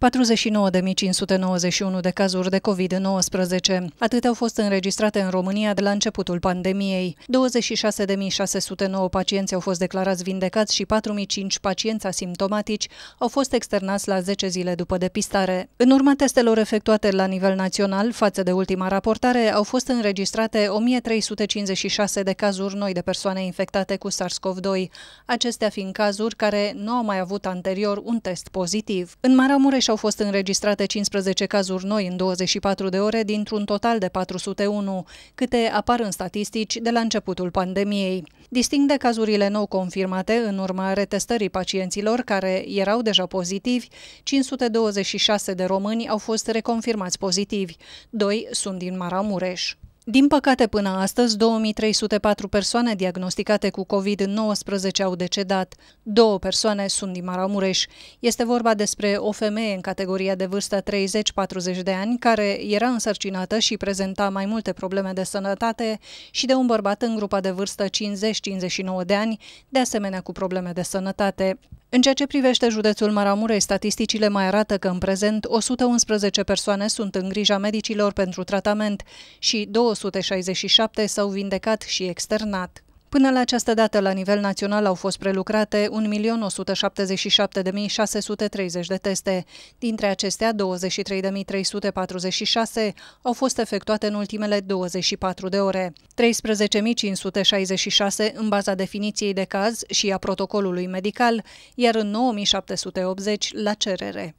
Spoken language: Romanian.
49.591 de cazuri de COVID-19. Atât au fost înregistrate în România de la începutul pandemiei. 26.609 pacienți au fost declarați vindecați și 4.005 pacienți asimptomatici au fost externați la 10 zile după depistare. În urma testelor efectuate la nivel național, față de ultima raportare, au fost înregistrate 1.356 de cazuri noi de persoane infectate cu SARS-CoV-2, acestea fiind cazuri care nu au mai avut anterior un test pozitiv. În Maramureș au fost înregistrate 15 cazuri noi în 24 de ore dintr-un total de 401, câte apar în statistici de la începutul pandemiei. Disting de cazurile nou confirmate în urma retestării pacienților care erau deja pozitivi, 526 de români au fost reconfirmați pozitivi, doi sunt din Maramureș. Din păcate, până astăzi, 2304 persoane diagnosticate cu COVID-19 au decedat. Două persoane sunt din Maramureș. Este vorba despre o femeie în categoria de vârstă 30-40 de ani, care era însărcinată și prezenta mai multe probleme de sănătate, și de un bărbat în grupa de vârstă 50-59 de ani, de asemenea cu probleme de sănătate. În ceea ce privește județul Maramureș, statisticile mai arată că în prezent 111 persoane sunt în grija medicilor pentru tratament și 267 s-au vindecat și externat. Până la această dată, la nivel național, au fost prelucrate 1.177.630 de teste. Dintre acestea, 23.346 au fost efectuate în ultimele 24 de ore, 13.566 în baza definiției de caz și a protocolului medical, iar 9.780 la cerere.